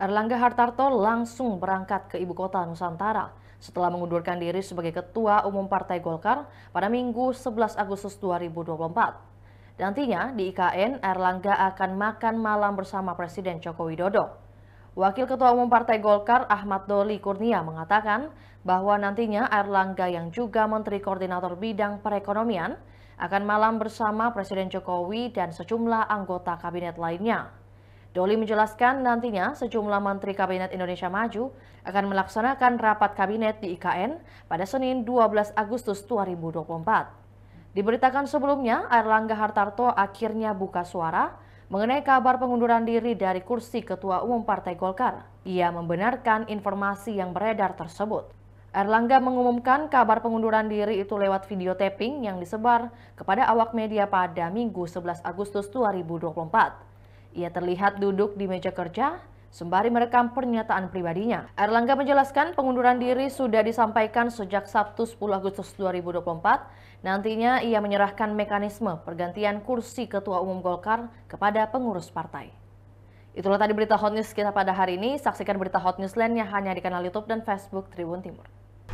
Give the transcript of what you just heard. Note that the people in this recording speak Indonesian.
Erlangga Hartarto langsung berangkat ke ibu kota Nusantara setelah mengundurkan diri sebagai Ketua Umum Partai Golkar pada Minggu 11 Agustus 2024. Nantinya di IKN, Erlangga akan makan malam bersama Presiden Joko Widodo. Wakil Ketua Umum Partai Golkar Ahmad Doli Kurnia mengatakan bahwa nantinya Erlangga yang juga Menteri Koordinator Bidang Perekonomian akan malam bersama Presiden Jokowi dan sejumlah anggota kabinet lainnya. Doli menjelaskan nantinya sejumlah menteri Kabinet Indonesia Maju akan melaksanakan rapat kabinet di IKN pada Senin 12 Agustus 2024. Diberitakan sebelumnya, Erlangga Hartarto akhirnya buka suara mengenai kabar pengunduran diri dari kursi Ketua Umum Partai Golkar. Ia membenarkan informasi yang beredar tersebut. Erlangga mengumumkan kabar pengunduran diri itu lewat video taping yang disebar kepada awak media pada Minggu 11 Agustus 2024. Ia terlihat duduk di meja kerja sembari merekam pernyataan pribadinya. Erlangga menjelaskan pengunduran diri sudah disampaikan sejak Sabtu 10 Agustus 2024. Nantinya ia menyerahkan mekanisme pergantian kursi Ketua Umum Golkar kepada pengurus partai. Itulah tadi berita hot news kita pada hari ini. Saksikan berita hot news lainnya hanya di kanal YouTube dan Facebook Tribun Timur.